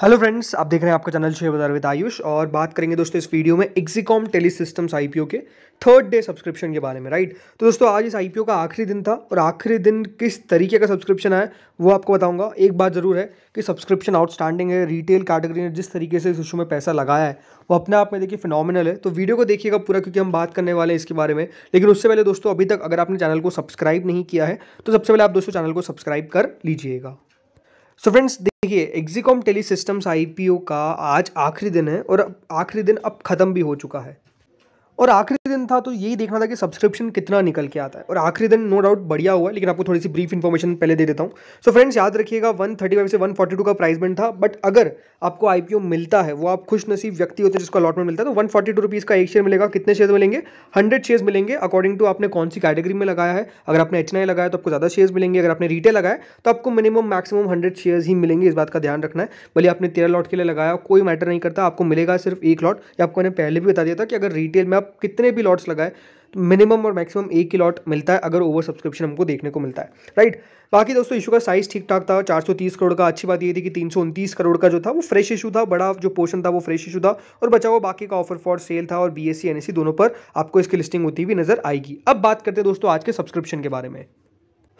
hello friends आप देख रहे हैं आपका चैनल शेयर बाजार विद आयुष और बात करेंगे दोस्तों इस वीडियो में एक्सिकॉम टेली सिस्टम्स आई के थर्ड डे सब्सक्रिप्शन के बारे में राइट तो दोस्तों आज इस आई का आखिरी दिन था और आखिरी दिन किस तरीके का सब्सक्रिप्शन है वो आपको बताऊंगा एक बात ज़रूर है कि सब्सक्रिप्शन आउटस्टैंडिंग है रिटेल कैटेगरी ने जिस तरीके से इस इशू में पैसा लगाया है वो अपने आप में देखिए फिनॉमिनल है तो वीडियो को देखिएगा पूरा क्योंकि हम बात करने वाले हैं इसके बारे में लेकिन उससे पहले दोस्तों अभी तक अगर आपने चैनल को सब्सक्राइब नहीं किया है तो सबसे पहले आप दोस्तों चैनल को सब्सक्राइब कर लीजिएगा सो फ्रेंड्स देखिए एग्जीकॉम टेली सिस्टम्स आईपीओ का आज आखिरी दिन है और आखिरी दिन अब ख़त्म भी हो चुका है और आखिरी दिन था तो यही देखना था कि सब्सक्रिप्शन कितना निकल के आता है और आखिरी दिन नो डाउट बढ़िया हुआ लेकिन आपको थोड़ी सी ब्रीफ इन्फॉर्मेशन पहले दे देता हूँ सो फ्रेंड्स याद रखिएगा 135 से 142 का प्राइस बैंड था बट अगर आपको आईपीओ मिलता है वो आप खुश नसीब व्यक्ति होते हैं जिसको अलॉटमेंट मिलता है तो वन फोर्टी का एक शेयर मिलेगा कितने शेयर मिलेंगे हंड्रेड शेयर मिलेंगे अकॉर्डिंग टू आपने कौन सी कैटेगरी में लगाया है अगर आपने एच लगाया तो आपको ज़्यादा शेयर मिलेंगे अगर आपने रिटेल लगाया तो आपको मिनिमम मैक्सिमम हंड्रेड शेयर ही मिलेंगे इस बात का ध्यान रखना है भले आपने तेरह लॉट के लिए लगाया कोई मैटर नहीं करता आपको मिलेगा सिर्फ एक लॉट या आपको पहले भी बता दिया था कि अगर रिटेल में आप कितने भी भी लॉट्स लगाए तो मिनिमम और मैक्सिमम एक ही लॉट मिलता है अगर ओवर सब्सक्रिप्शन हमको देखने को मिलता है राइट बाकी दोस्तों इशू का साइज ठीक ठाक था 430 करोड़ का अच्छी बात ये थी कि तीन करोड़ का जो था वो फ्रेश इशू था बड़ा जो पोर्शन था वो फ्रेश इशू था और बचा हुआ बाकी का ऑफर फॉर सेल था और बी एस e, e दोनों पर आपको इसकी लिस्टिंग होती हुई नजर आएगी अब बात करते हैं दोस्तों आज के सब्सक्रिप्शन के बारे में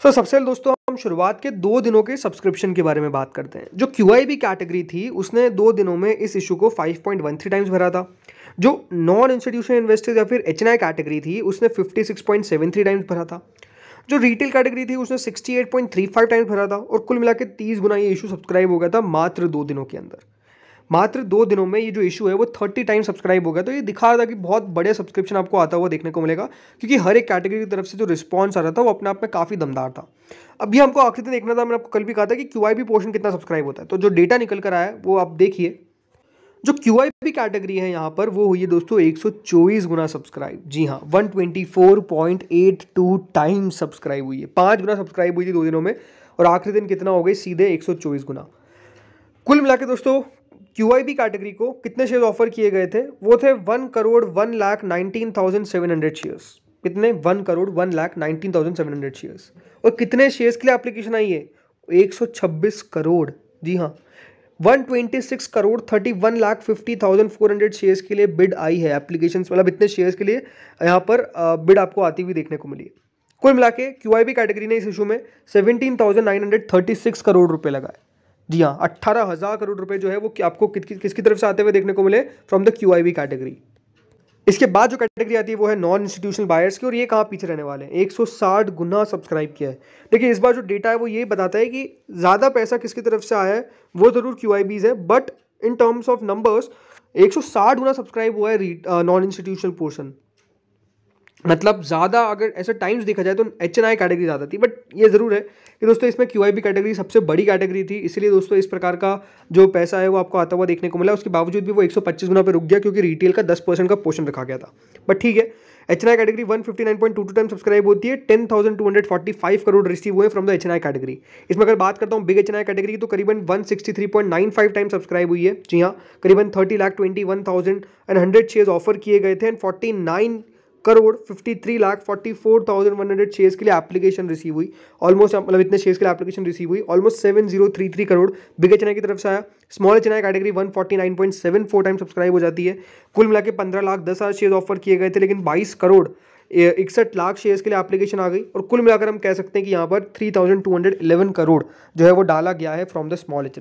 सो so, सबसे पहले दोस्तों हम शुरुआत के दो दिनों के सब्सक्रिप्शन के बारे में बात करते हैं जो क्यू कैटेगरी थी उसने दो दिनों में इस इशू को 5.13 टाइम्स भरा था जो नॉन इंस्टीट्यूशनल इन्वेस्टर्स या फिर एच कैटेगरी थी उसने 56.73 टाइम्स भरा था जो रिटेल कैटेगरी थी उसने 68.35 टाइम्स भरा था और कुल मिला के तीस गुना ये इशू सब्सक्राइब हो गया था मात्र दो दिनों के अंदर मात्र दो दिनों में ये जो इशू है वो थर्टी टाइम सब्सक्राइब हो गया तो ये दिखा रहा था कि बहुत बड़े सब्सक्रिप्शन आपको आता हुआ देखने को मिलेगा क्योंकि हर एक कैटेगरी की तरफ से जो रिस्पॉन्स आ रहा था वो अपने आप में काफ़ी दमदार था अभी हमको आखिरी देखना था मैंने आपको कल भी कहा था कि क्यू पोर्शन कितना सब्सक्राइब होता है तो जो डेटा निकल कर आया है वो आप देखिए जो क्यू आई पी कैटेगरी है यहाँ पर वो हुई है दोस्तों 124 गुना सब्सक्राइब जी हाँ 124.82 टाइम सब्सक्राइब हुई है पाँच गुना सब्सक्राइब हुई थी दो दिनों में और आखिरी दिन कितना हो गई सीधे 124 गुना कुल मिला के दोस्तों क्यू आई पी कैटेगरी को कितने शेयर ऑफर किए गए थे वो थे one crore one lakh nineteen thousand seven hundred shares कितने one crore one lakh nineteen thousand seven hundred shares और कितने शेयर्स के लिए एप्लीकेशन आई है एक सौ छब्बीस करोड़ जी हाँ 126 करोड़ 31 लाख 50,400 शेयर्स के लिए बिड आई है एप्लीकेशन मतलब इतने शेयर्स के लिए यहाँ पर बिड आपको आती हुई देखने को मिली है कुल मिला के क्यू कैटेगरी ने इस इशू में 17,936 करोड़ रुपए लगाए जी हाँ अट्ठारह हज़ार करोड़ रुपए जो है वो आपको किसकी किसकी तरफ से आते हुए देखने को मिले फ्रॉम द क्यू कैटेगरी इसके बाद जो कैटेगरी आती है वो है नॉन इंस्टीट्यूशनल बायर्स की और ये कहाँ पीछे रहने वाले हैं 160 गुना सब्सक्राइब किया है देखिए इस बार जो डेटा है वो ये बताता है कि ज़्यादा पैसा किसकी तरफ से आया है वो ज़रूर क्यू है but in terms of numbers 160 गुना सब्सक्राइब हुआ है नॉन इंस्टीट्यूशनल पोर्सन मतलब ज़्यादा अगर ऐसा टाइम्स देखा जाए तो एच एन आई कैटेगरी ज़्यादा थी बट ये ज़रूर है कि दोस्तों इसमें क्यू आई बी कैटेगरी सबसे बड़ी कैटेगरी थी इसलिए दोस्तों इस प्रकार का जो पैसा है वो आपको आता हुआ देखने को मिला उसके बावजूद भी वो एक सौ पच्चीस गुना पर रुक गया क्योंकि रिटेल का दस परसेंट का पोर्शन रखा गया था बट ठीक है H N I category one fifty nine point two two time subscribe होती है ten thousand two hundred forty five crore receive हुए from the H N I category इसमें अगर बात करता हूँ big H N I category तो करीबन one sixty three point nine five time subscribe हुई है जी हाँ करीबन thirty lakh twenty one thousand and hundred share offer किए गए थे and forty nine crore fifty three lakh forty four thousand one hundred shares के लिए एप्लीकेशन रिसीव हुई ऑलमोस्ट मतलब इतने शेयर्स के लिए एप्लीकेशन रिसीव हुई almost seven zero three three crore बिगे चेन्नई की तरफ से आया स्मॉल चेन्नई category one forty nine point seven four time subscribe हो जाती है कुल मिला के पंद्रह लाख दस हज़ार शेयर ऑफर किए गए थे लेकिन बाईस करोड़ इकसठ लाख शेयर्स के लिए एप्लीकेशन आ गई और कुल मिलाकर हम कह सकते हैं कि यहाँ पर three thousand two hundred eleven crore जो है वो डाला गया है फ्रॉम द स्मॉल एच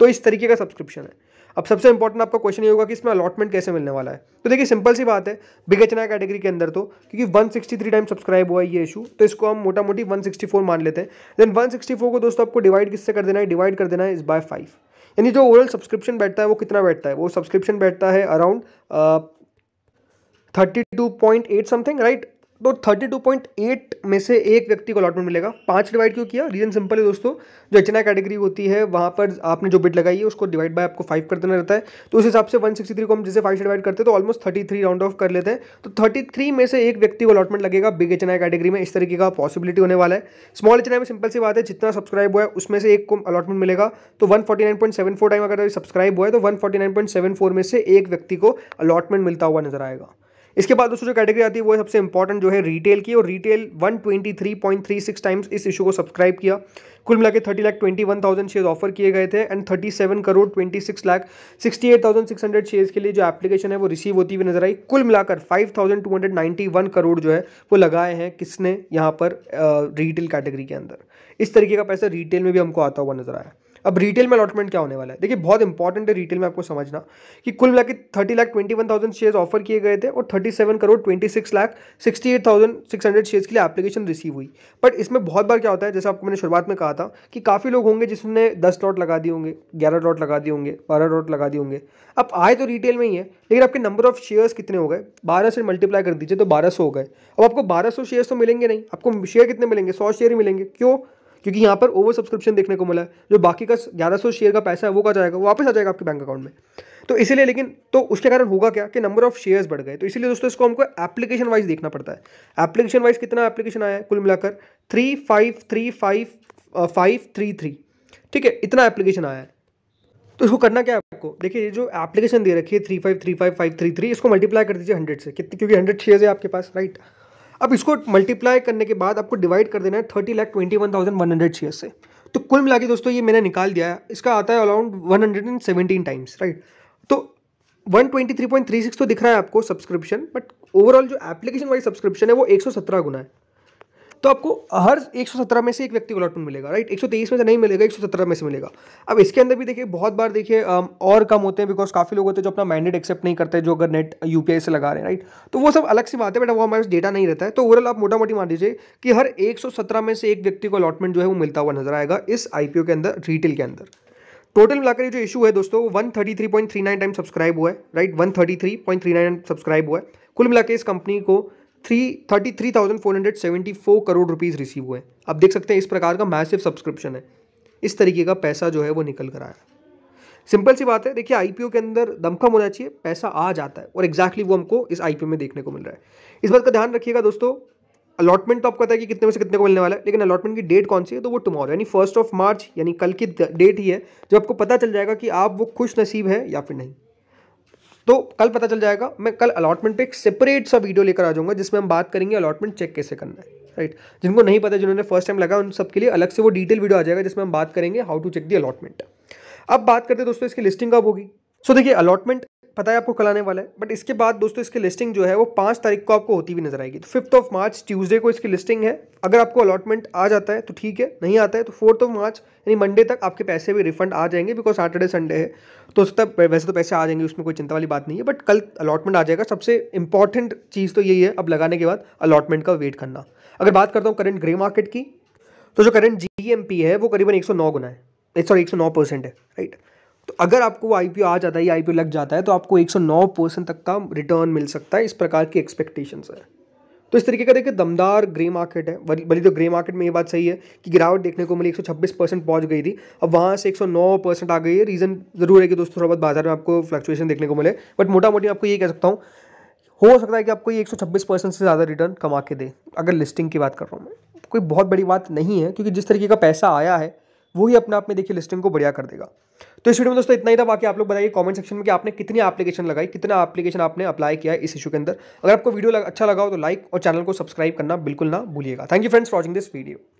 तो इस तरीके का सब्सक्रिप्शन है अब सबसे इंपॉर्टेंट आपका क्वेश्चन ये होगा कि इसमें अलॉटमेंट कैसे मिलने वाला है तो देखिए सिंपल सी बात है बिग एचना कैटेगरी के अंदर तो क्योंकि 163 टाइम सब्सक्राइब हुआ है ये इशू तो इसको हम मोटा मोटी 164 मान लेते हैं देन 164 को दोस्तों आपको डिवाइड किससे कर देना है डिवाइड कर देना है इस बाय फाइव यानी जो ओवरऑल सब्सक्रिप्शन बैठता है वो कितना बैठता है वो सब्सक्रिप्शन बैठता है around thirty two point eight something right तो 32.8 में से एक व्यक्ति को अलॉटमेंट मिलेगा पाँच डिवाइड क्यों किया रीज़न सिंपल है दोस्तों जो एच कैटेगरी होती है वहाँ पर आपने जो बिट लगाई है उसको डिवाइड बाय आपको फाइव कर देना रहता है तो उस हिसाब से 163 को हम जैसे फाइव से डिवाइड करते हैं तो almost thirty three round off कर लेते हैं तो थर्टी में से एक व्यक्ति को अलॉटमेंट लगेगा बिग एच कैटेगरी में इस तरीके का पॉसिबिलिटी होने वाला है स्मॉल एच में सिंपल सी बात है जितना सब्सक्राइब हुआ है उसमें से एक को अलॉटमेंट मिलेगा तो वन टाइम अगर सब्सक्राइब हुआ है तो वन में से एक व्यक्ति को अलॉटमेंट मिलता हुआ नजर आएगा इसके बाद दोस्तों जो कैटेगरी आती है वो सबसे इंपॉर्टेंट जो है रिटेल की और रिटेल 123.36 टाइम्स इस इशू को सब्सक्राइब किया कुल मिला के thirty lakh twenty one thousand share offer किए गए थे and thirty seven crore twenty six lakh sixty eight thousand six hundred shares के लिए जो एप्लीकेशन है वो रिसीव होती हुई नजर आई कुल मिलाकर five thousand two hundred ninety one crore जो है वो लगाए हैं किसने यहाँ पर रिटेल कैटेगरी के अंदर इस तरीके का पैसा रिटेल में भी हमको आता हुआ नजर आया अब रिटेल में अलॉटमेंट क्या होने वाला है देखिए बहुत इंपॉर्टेंट है रिटेल में आपको समझना कि कुल मिला के thirty lakh twenty one thousand share offer किए गए थे और thirty seven crore twenty six lakh sixty eight thousand six hundred share के लिए एप्लीकेशन रिसीव हुई बट इसमें बहुत बार क्या होता है जैसे आपको मैंने शुरुआत में कहा था कि काफ़ी लोग होंगे जिसने दस लॉट लगा दिए होंगे ग्यारह लॉट लगा दिए होंगे बारह लॉट लगा दिए होंगे अब आए तो रिटेल में ही है लेकिन आपके नंबर ऑफ शेयर्स कितने हो गए बारह से मल्टीप्लाई कर दीजिए तो बारह हो गए अब आपको बारह सौ शेयर्स तो मिलेंगे नहीं आपको शेयर कितने मिलेंगे सौ शेयर ही मिलेंगे क्यों क्योंकि यहाँ पर ओवर सब्सक्रिप्शन देखने को मिला है जो बाकी का ग्यारह शेयर का पैसा है वो कहा जाएगा वापस आ जाएगा आपके बैंक अकाउंट में तो इसीलिए लेकिन तो उसके कारण होगा क्या कि नंबर ऑफ शेयर्स बढ़ गए तो इसीलिए दोस्तों इसको हमको एप्लीकेशन वाइज देखना पड़ता है एप्लीकेशन वाइज कितना एप्लीकेशन आया है कुल मिलाकर three five three five five three three ठीक है इतना एप्लीकेशन आया है तो इसको करना क्या है आपको देखिए ये जो एप्लीकेशन दे रखी है three five three five five three three इसको मल्टीप्लाई कर दीजिए हंड्रेड से कितने क्योंकि हंड्रेड शेयर्स है आपके पास राइट अब इसको मल्टीप्लाई करने के बाद आपको डिवाइड कर देना है thirty lakh twenty one thousand one hundred share से तो कुल मिला के दोस्तों ये मैंने निकाल दिया है इसका आता है around one hundred and seventeen times right तो one twenty three point three six तो दिख रहा है आपको सब्सक्रिप्शन बट ओवरऑल जो एप्लीकेशन वाइज सब्सक्रिप्शन है वो एक सौ सत्रह गुना है तो आपको हर 117 में से एक व्यक्ति को अलॉटमेंट मिलेगा राइट 123 में से नहीं मिलेगा 117 में से मिलेगा अब इसके अंदर भी देखिए बहुत बार देखिए और कम होते हैं बिकॉज काफ़ी लोग होते हैं जो अपना मैंडेट एक्सेप्ट नहीं करते जो अगर नेट यूपीआई से लगा रहे हैं राइट तो वो सब अलग सी बात है बट वो हमारे पास डेटा नहीं रहता है तो ओवरऑल आप मोटा मोटी मान लीजिए कि हर एक में से एक व्यक्ति को अलॉटमेंट जो है वो मिलता हुआ नजर आएगा इस आईपीओ के अंदर रिटेल के अंदर टोटल मिलाकर जो इशू है दोस्तों वो 133.39 टाइम सब्सक्राइब हुआ है राइट 133.39 सब्सक्राइब हुआ है कुल मिलाकर इस कंपनी को three thirty three thousand four hundred seventy four crore rupees receive हुए आप देख सकते हैं इस प्रकार का मैसिव सब्सक्रिप्शन है इस तरीके का पैसा जो है वो निकल कर आया सिंपल सी बात है देखिए आईपीओ के अंदर दमखम होना चाहिए पैसा आ जाता है और एग्जैक्टली exactly वो हमको इस आईपीओ में देखने को मिल रहा है इस बात का ध्यान रखिएगा दोस्तों अलॉटमेंट तो आपको पता है कि कितने में से कितने को मिलने वाला है लेकिन अलॉटमेंट की डेट कौन सी है तो वो टुमारो यानी फर्स्ट ऑफ मार्च यानी कल की डेट ही है जो आपको पता चल जाएगा कि आप वो खुश नसीब है या फिर नहीं तो कल पता चल जाएगा मैं कल अलॉटमेंट पे एक सेपरेट सा वीडियो लेकर आ जाऊंगा जिसमें हम बात करेंगे अलॉटमेंट चेक कैसे करना है राइट जिनको नहीं पता जिन्होंने फर्स्ट टाइम लगा उन सबके लिए अलग से वो डिटेल वीडियो आ जाएगा जिसमें हम बात करेंगे how to check the allotment अब बात करते हैं दोस्तों इसकी लिस्टिंग कब होगी सो देखिए अलॉटमेंट पता है आपको कल आने वाला है बट इसके बाद दोस्तों इसकी लिस्टिंग जो है वो पाँच तारीख को आपको होती हुई नजर आएगी तो फिफ्थ ऑफ मार्च ट्यूसडे को इसकी लिस्टिंग है अगर आपको अलॉटमेंट आ जाता है तो ठीक है नहीं आता है तो फोर्थ ऑफ मार्च यानी मंडे तक आपके पैसे भी रिफंड आ जाएंगे बिकॉज सैटरडे संडे है तो उस तक वैसे तो पैसे आ जाएंगे उसमें कोई चिंता वाली बात नहीं है बट कल अलॉटमेंट आ जाएगा सबसे इंपॉर्टेंट चीज़ तो यही है अब लगाने के बाद अलॉटमेंट का वेट करना अगर बात करता हूँ करंट ग्रे मार्केट की तो जो करंट जी है वो करीबन एक गुना है सॉरी एक है राइट अगर आपको आई आ जाता है या आई लग जाता है तो आपको 109 परसेंट तक का रिटर्न मिल सकता है इस प्रकार की एक्सपेक्टेशन है तो इस तरीके का देखिए दमदार ग्रे मार्केट है बल्कि तो ग्रे मार्केट में ये बात सही है कि गिरावट देखने को मिली 126 परसेंट पहुँच गई थी अब वहाँ से 109 परसेंट आ गई है रीज़न ज़रूर है कि दोस्तों थोड़ा बहुत बाजार में आपको फ्लक्चुएशन देखने को मिले बट मोटा मोटी आपको ये कह सकता हूँ हो सकता है कि आपको ये 126 परसेंट से ज़्यादा रिटर्न कमा के दे अगर लिस्टिंग की बात कर रहा हूँ मैं कोई बहुत बड़ी बात नहीं है क्योंकि जिस तरीके का पैसा आया है वो ही अपने आप में देखिए लिस्टिंग को बढ़िया कर देगा तो इस वीडियो में दोस्तों इतना ही था बाकी आप लोग बताइए कमेंट सेक्शन में कि आपने कितनी एप्लीकेशन लगाई कितना एप्लीकेशन आपने अप्लाई किया इस इशू के अंदर अगर आपको वीडियो लग, अच्छा लगा हो तो लाइक और चैनल को सब्सक्राइब करना बिल्कुल ना भूलिएगा thank you friends watching this video